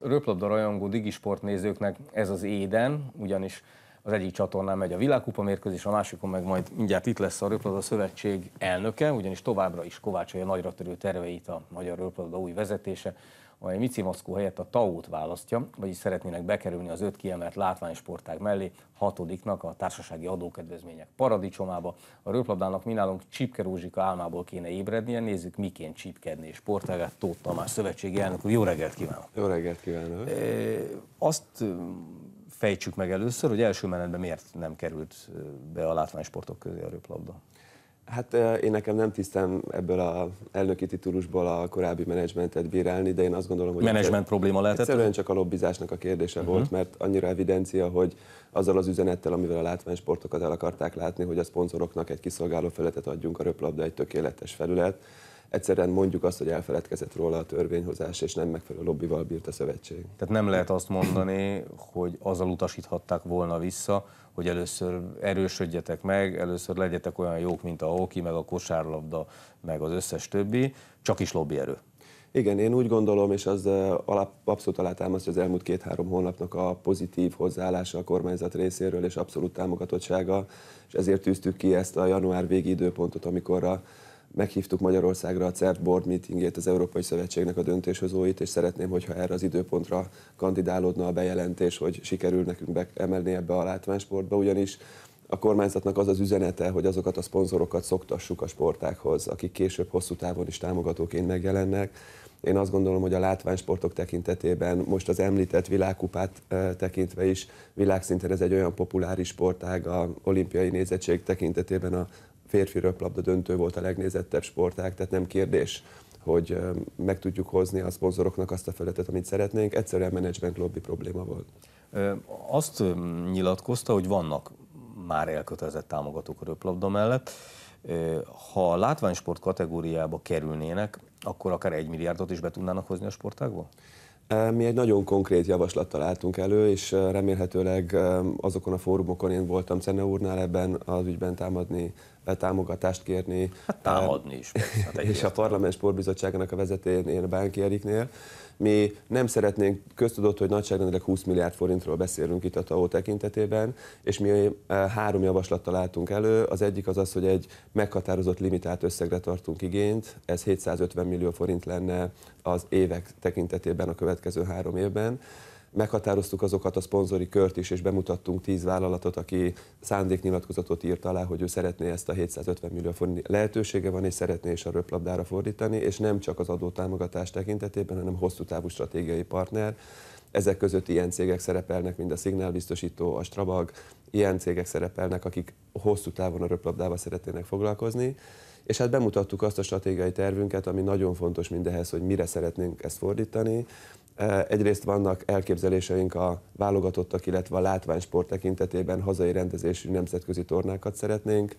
Röplabda rajongó nézőknek ez az éden, ugyanis az egyik csatornán megy a világkupa mérkőzés, a másikon meg majd mindjárt itt lesz a Röplabda Szövetség elnöke, ugyanis továbbra is kovácsolja nagyra törő terveit a Magyar Röplabda új vezetése amely Mici Moszkó helyett a TAO-t választja, vagyis szeretnének bekerülni az öt kiemelt látványsportág mellé hatodiknak a társasági adókedvezmények paradicsomába. A röplabdának mi nálunk Csipke Rózsika álmából kéne ébrednie, nézzük miként csipkedni és sportágát. Tóth Tamás szövetségi elnök úr, jó reggelt kívánok! Jó reggelt kívánok! E, azt fejtsük meg először, hogy első menetben miért nem került be a látványsportok közé a röplabda. Hát én nekem nem tisztem ebből a elnöki titulusból a korábbi menedzsmentet bírálni, de én azt gondolom, hogy... Menedzsment probléma lehetett? Egyszerűen csak a lobbizásnak a kérdése uh-huh. volt, mert annyira evidencia, hogy azzal az üzenettel, amivel a látványsportokat el akarták látni, hogy a szponzoroknak egy kiszolgáló felületet adjunk, a röplabda egy tökéletes felület, egyszerűen mondjuk azt, hogy elfeledkezett róla a törvényhozás, és nem megfelelő lobbival bírt a szövetség. Tehát nem lehet azt mondani, hogy azzal utasíthatták volna vissza, hogy először erősödjetek meg, először legyetek olyan jók, mint a hoki, meg a kosárlabda, meg az összes többi, csak is lobbyerő. Igen, én úgy gondolom, és az eh, alap, abszolút alátámasztja az elmúlt két-három hónapnak a pozitív hozzáállása a kormányzat részéről és abszolút támogatottsága, és ezért tűztük ki ezt a január végi időpontot, amikor a Meghívtuk Magyarországra a CERT Board meetingét, az Európai Szövetségnek a döntéshozóit, és szeretném, hogyha erre az időpontra kandidálódna a bejelentés, hogy sikerül nekünk emelni ebbe a látványsportba, ugyanis a kormányzatnak az az üzenete, hogy azokat a szponzorokat szoktassuk a sportákhoz, akik később hosszú távon is támogatóként megjelennek. Én azt gondolom, hogy a látványsportok tekintetében most az említett világkupát eh, tekintve is világszinten ez egy olyan populáris sportág, a olimpiai nézettség tekintetében a férfi röplabda döntő volt a legnézettebb sportág, tehát nem kérdés, hogy meg tudjuk hozni a szponzoroknak azt a feletet, amit szeretnénk. Egyszerűen menedzsment lobby probléma volt. Azt nyilatkozta, hogy vannak már elkötelezett támogatók a röplabda mellett. Ha a látványsport kategóriába kerülnének, akkor akár egy milliárdot is be tudnának hozni a sportágba? Mi egy nagyon konkrét javaslattal álltunk elő, és remélhetőleg azokon a fórumokon én voltam Cene úrnál ebben az ügyben támadni támogatást kérni. Hát támadni is. Hát és a Parlament Sportbizottságának a a Bánki Eriknél. Mi nem szeretnénk, köztudott, hogy nagyságrendileg 20 milliárd forintról beszélünk itt a TAO tekintetében, és mi eh, három javaslattal álltunk elő. Az egyik az az, hogy egy meghatározott limitált összegre tartunk igényt, ez 750 millió forint lenne az évek tekintetében a következő három évben meghatároztuk azokat a szponzori kört is, és bemutattunk 10 vállalatot, aki szándéknyilatkozatot írt alá, hogy ő szeretné ezt a 750 millió forint lehetősége van, és szeretné is a röplabdára fordítani, és nem csak az támogatás tekintetében, hanem hosszú távú stratégiai partner. Ezek között ilyen cégek szerepelnek, mint a biztosító, a Strabag, ilyen cégek szerepelnek, akik hosszú távon a röplabdával szeretnének foglalkozni és hát bemutattuk azt a stratégiai tervünket, ami nagyon fontos mindehhez, hogy mire szeretnénk ezt fordítani, Eh, egyrészt vannak elképzeléseink a válogatottak, illetve a látványsport tekintetében hazai rendezésű nemzetközi tornákat szeretnénk,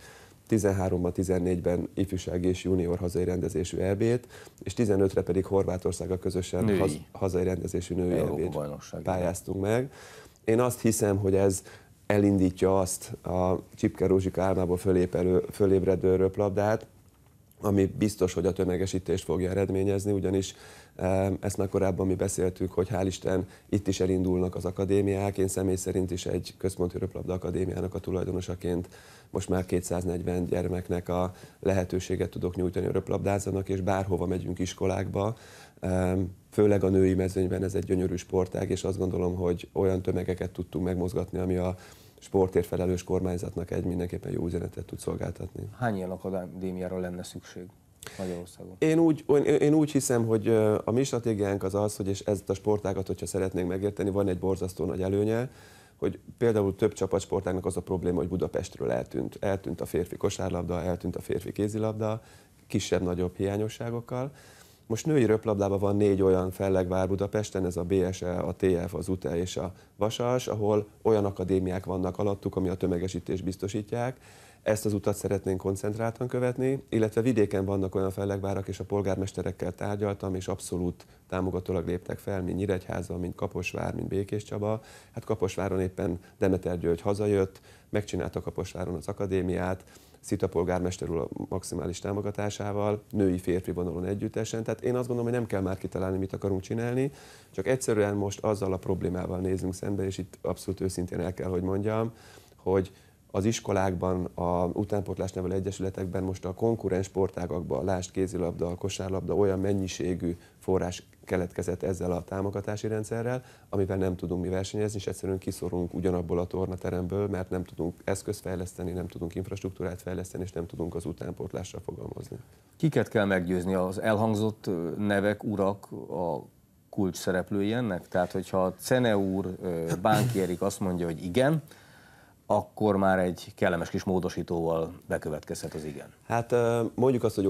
13-ban, 14-ben ifjúság és junior hazai rendezésű elbét, és 15-re pedig a közösen Haz, hazai rendezésű női elbét. pályáztunk meg. Én azt hiszem, hogy ez elindítja azt a Csipke Rózsika álmából fölépelő, fölébredő röplabdát, ami biztos, hogy a tömegesítést fogja eredményezni, ugyanis ezt már korábban mi beszéltük, hogy hál' Isten itt is elindulnak az akadémiák. Én személy szerint is egy központi röplabda akadémiának a tulajdonosaként most már 240 gyermeknek a lehetőséget tudok nyújtani, a röplabdázzanak, és bárhova megyünk iskolákba, főleg a női mezőnyben ez egy gyönyörű sportág, és azt gondolom, hogy olyan tömegeket tudtunk megmozgatni, ami a sportért felelős kormányzatnak egy mindenképpen jó üzenetet tud szolgáltatni. Hány ilyen akadémiára lenne szükség? Magyarországon? Én úgy, én, úgy hiszem, hogy a mi stratégiánk az az, hogy és ezt a sportágat, hogyha szeretnénk megérteni, van egy borzasztó nagy előnye, hogy például több csapatsportágnak az a probléma, hogy Budapestről eltűnt. Eltűnt a férfi kosárlabda, eltűnt a férfi kézilabda, kisebb-nagyobb hiányosságokkal. Most női röplabdában van négy olyan fellegvár Budapesten, ez a BSE, a TF, az UTE és a Vasas, ahol olyan akadémiák vannak alattuk, ami a tömegesítést biztosítják, ezt az utat szeretnénk koncentráltan követni, illetve vidéken vannak olyan fellegvárak, és a polgármesterekkel tárgyaltam, és abszolút támogatólag léptek fel, mint Nyíregyháza, mint Kaposvár, mint Békés Csaba. Hát Kaposváron éppen Demeter György hazajött, megcsinálta Kaposváron az akadémiát, Szita polgármester úr a maximális támogatásával, női férfi vonalon együttesen. Tehát én azt gondolom, hogy nem kell már kitalálni, mit akarunk csinálni, csak egyszerűen most azzal a problémával nézünk szembe, és itt abszolút őszintén el kell, hogy mondjam, hogy az iskolákban, a utánpótlás nevelő egyesületekben most a konkurens sportágakban, lásd kézilabda, kosárlabda olyan mennyiségű forrás keletkezett ezzel a támogatási rendszerrel, amivel nem tudunk mi versenyezni, és egyszerűen kiszorunk ugyanabból a tornateremből, mert nem tudunk eszközt fejleszteni, nem tudunk infrastruktúrát fejleszteni, és nem tudunk az utánpótlásra fogalmazni. Kiket kell meggyőzni? Az elhangzott nevek, urak, a kulcs szereplői ennek? Tehát, hogyha Cene úr, Bánki Erik azt mondja, hogy igen, akkor már egy kellemes kis módosítóval bekövetkezhet az igen. Hát mondjuk azt, hogy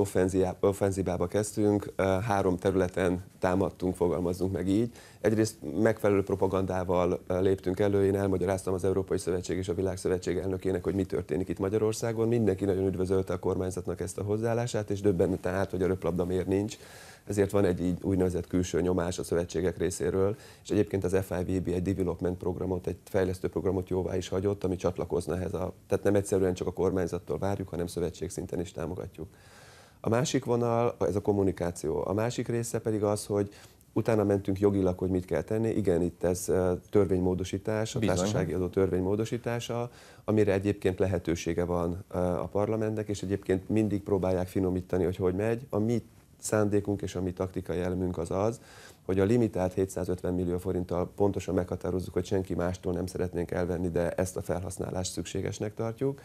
offenzívába kezdtünk, három területen támadtunk, fogalmazzunk meg így. Egyrészt megfelelő propagandával léptünk elő, én elmagyaráztam az Európai Szövetség és a Világszövetség elnökének, hogy mi történik itt Magyarországon. Mindenki nagyon üdvözölte a kormányzatnak ezt a hozzáállását, és döbbenten át, hogy a röplabda miért nincs ezért van egy így úgynevezett külső nyomás a szövetségek részéről, és egyébként az FIVB egy development programot, egy fejlesztő programot jóvá is hagyott, ami csatlakozna ehhez a... Tehát nem egyszerűen csak a kormányzattól várjuk, hanem szövetség szinten is támogatjuk. A másik vonal, ez a kommunikáció. A másik része pedig az, hogy utána mentünk jogilag, hogy mit kell tenni. Igen, itt ez törvénymódosítás, a Bizony. társasági adó törvénymódosítása, amire egyébként lehetősége van a parlamentnek, és egyébként mindig próbálják finomítani, hogy hogy megy. A mi szándékunk és a mi taktikai elmünk az az, hogy a limitált 750 millió forinttal pontosan meghatározzuk, hogy senki mástól nem szeretnénk elvenni, de ezt a felhasználást szükségesnek tartjuk.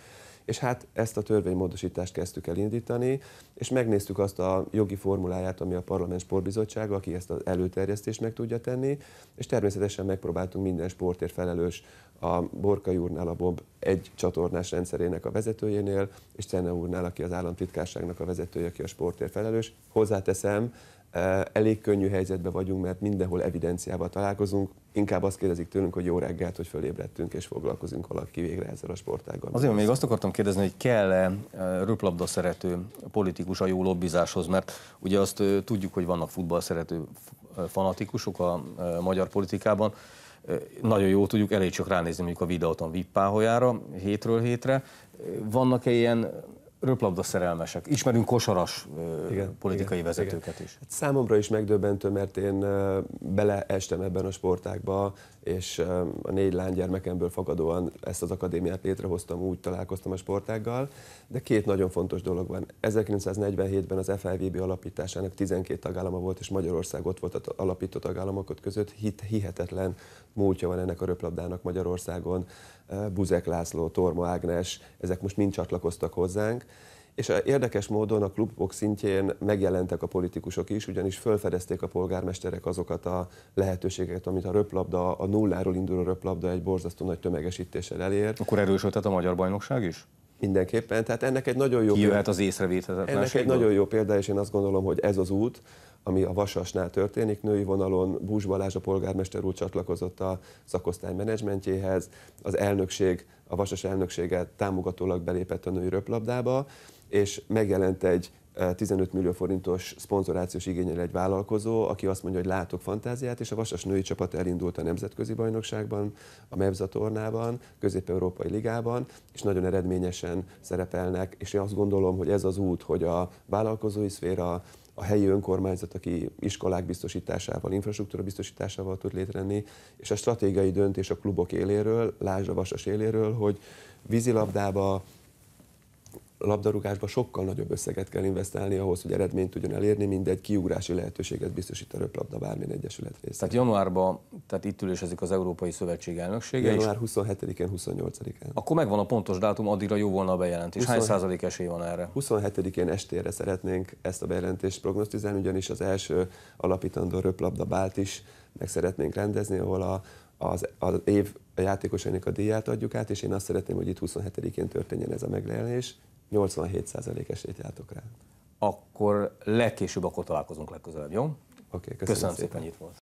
És hát ezt a törvénymódosítást kezdtük indítani és megnéztük azt a jogi formuláját, ami a Parlament Sportbizottság, aki ezt az előterjesztést meg tudja tenni, és természetesen megpróbáltunk minden sportért felelős a Borka úrnál, a Bob egy csatornás rendszerének a vezetőjénél, és Cenne úrnál, aki az államtitkárságnak a vezetője, aki a sportért felelős. Hozzáteszem, eh, elég könnyű helyzetben vagyunk, mert mindenhol evidenciával találkozunk, inkább azt kérdezik tőlünk, hogy jó reggelt, hogy fölébredtünk és foglalkozunk valaki végre ezzel a sportággal. Azért még azt akartam kérdezni, hogy kell-e eh, röplabda szerető politikus a jó lobbizáshoz, mert ugye azt eh, tudjuk, hogy vannak futball szerető eh, fanatikusok a magyar politikában, nagyon jó tudjuk, elég csak ránézni mondjuk a videóton Vippáholyára, hétről hétre. Vannak-e ilyen röplabda szerelmesek. Ismerünk kosaras igen, politikai igen, vezetőket igen. is. Hát számomra is megdöbbentő, mert én beleestem ebben a sportákba, és a négy gyermekemből fakadóan ezt az akadémiát létrehoztam, úgy találkoztam a sportággal, de két nagyon fontos dolog van. 1947-ben az FLVB alapításának 12 tagállama volt, és Magyarország ott volt az alapító tagállamok között. Hit, hihetetlen múltja van ennek a röplabdának Magyarországon. Buzek László, Torma Ágnes, ezek most mind csatlakoztak hozzánk, és érdekes módon a klubok szintjén megjelentek a politikusok is, ugyanis felfedezték a polgármesterek azokat a lehetőségeket, amit a röplabda, a nulláról induló röplabda egy borzasztó nagy tömegesítéssel elér. Akkor erősödhet a magyar bajnokság is? Mindenképpen. Tehát ennek egy nagyon jó Ki az észrevételetlenség? Ennek egy nagyon jó példa, és én azt gondolom, hogy ez az út, ami a Vasasnál történik. Női vonalon Búzs Balázs, a polgármester úr csatlakozott a szakosztály menedzsmentjéhez, az elnökség, a Vasas elnöksége támogatólag belépett a női röplabdába, és megjelent egy 15 eh, millió forintos szponzorációs igényel egy vállalkozó, aki azt mondja, hogy látok fantáziát, és a Vasas női csapat elindult a nemzetközi bajnokságban, a Mevza tornában, Közép-Európai Ligában, és nagyon eredményesen szerepelnek, és én azt gondolom, hogy ez az út, hogy a vállalkozói szféra, a helyi önkormányzat, aki iskolák biztosításával, infrastruktúra biztosításával tud létrenni, és a stratégiai döntés a klubok éléről, lázsa Vasas éléről, hogy vízilabdába, labdarúgásban sokkal nagyobb összeget kell investálni ahhoz, hogy eredményt tudjon elérni, mint egy kiugrási lehetőséget biztosít a röplabda bármilyen egyesület része. Tehát januárban, tehát itt ülésezik az Európai Szövetség elnöksége. Január 27-én, 28-án. Akkor megvan a pontos dátum, addigra jó volna a bejelentés. 20... Hány százalék esély van erre? 27-én estére szeretnénk ezt a bejelentést prognosztizálni, ugyanis az első alapítandó röplabda bált is meg szeretnénk rendezni, ahol a, az, az év játékosainak a díját adjuk át, és én azt szeretném, hogy itt 27-én történjen ez a megjelenés, 87% esélyt látok rá. Akkor legkésőbb akkor találkozunk legközelebb, jó? Oké, okay, köszönöm, köszönöm szépen, szépen, hogy itt volt.